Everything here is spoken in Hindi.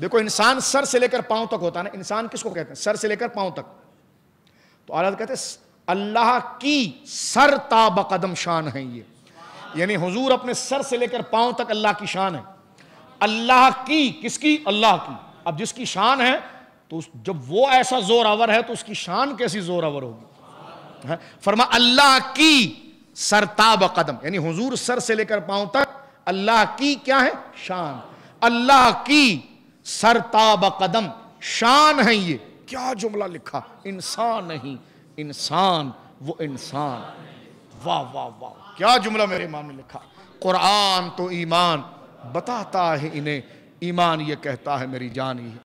देखो इंसान सर से लेकर पांव तक होता है ना इंसान किसको कहते हैं सर से लेकर पांव तक तो आलाद कहते हैं अल्लाह की सर ताब कदम शान है ये यानी हुजूर अपने सर से लेकर पांव तक अल्लाह की शान है अल्लाह की किसकी अल्लाह की अब जिसकी शान है तो जब वो ऐसा जोर आवर है तो उसकी शान कैसी जोर आवर होगी हाँ, फरमा अल्लाह की सरताब कदम यानी हुजूर सर से लेकर पांव तक अल्लाह की क्या है शान अल्लाह की सरताब कदम शान है ये क्या जुमला लिखा इंसान नहीं इंसान वो इंसान वाह वाह वाह क्या जुमला मेरे इमाम ने लिखा कुरान तो ईमान बताता है इन्हें ईमान ये कहता है मेरी जान ये